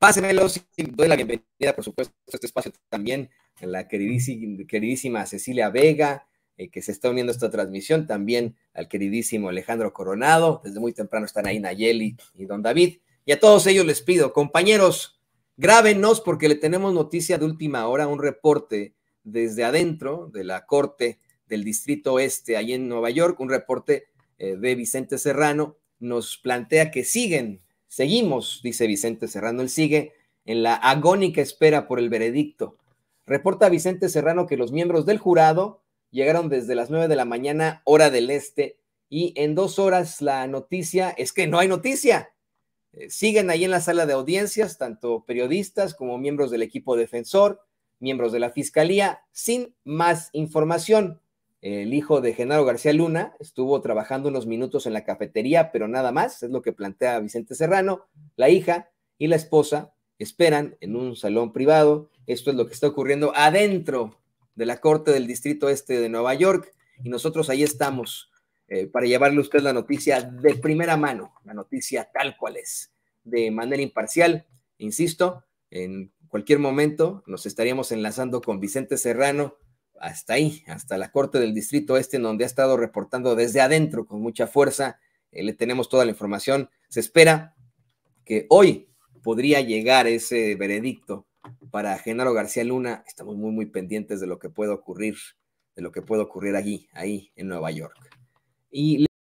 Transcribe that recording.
Pásenmelos y doy la bienvenida, por supuesto, a este espacio también a la queridísima, Cecilia Vega, eh, que se está uniendo a esta transmisión, también al queridísimo Alejandro Coronado, desde muy temprano están ahí Nayeli y Don David, y a todos ellos les pido, compañeros, grábenos porque le tenemos noticia de última hora, un reporte desde adentro de la Corte del Distrito Este, ahí en Nueva York, un reporte eh, de Vicente Serrano, nos plantea que siguen Seguimos, dice Vicente Serrano. Él sigue en la agónica espera por el veredicto. Reporta Vicente Serrano que los miembros del jurado llegaron desde las 9 de la mañana, hora del este, y en dos horas la noticia es que no hay noticia. Eh, siguen ahí en la sala de audiencias, tanto periodistas como miembros del equipo defensor, miembros de la fiscalía, sin más información. El hijo de Genaro García Luna estuvo trabajando unos minutos en la cafetería, pero nada más, es lo que plantea Vicente Serrano. La hija y la esposa esperan en un salón privado. Esto es lo que está ocurriendo adentro de la Corte del Distrito Este de Nueva York y nosotros ahí estamos eh, para llevarle a usted la noticia de primera mano, la noticia tal cual es, de manera imparcial. Insisto, en cualquier momento nos estaríamos enlazando con Vicente Serrano hasta ahí, hasta la Corte del Distrito Este, en donde ha estado reportando desde adentro con mucha fuerza. Eh, le tenemos toda la información. Se espera que hoy podría llegar ese veredicto para Genaro García Luna. Estamos muy, muy pendientes de lo que puede ocurrir, de lo que puede ocurrir allí, ahí en Nueva York. Y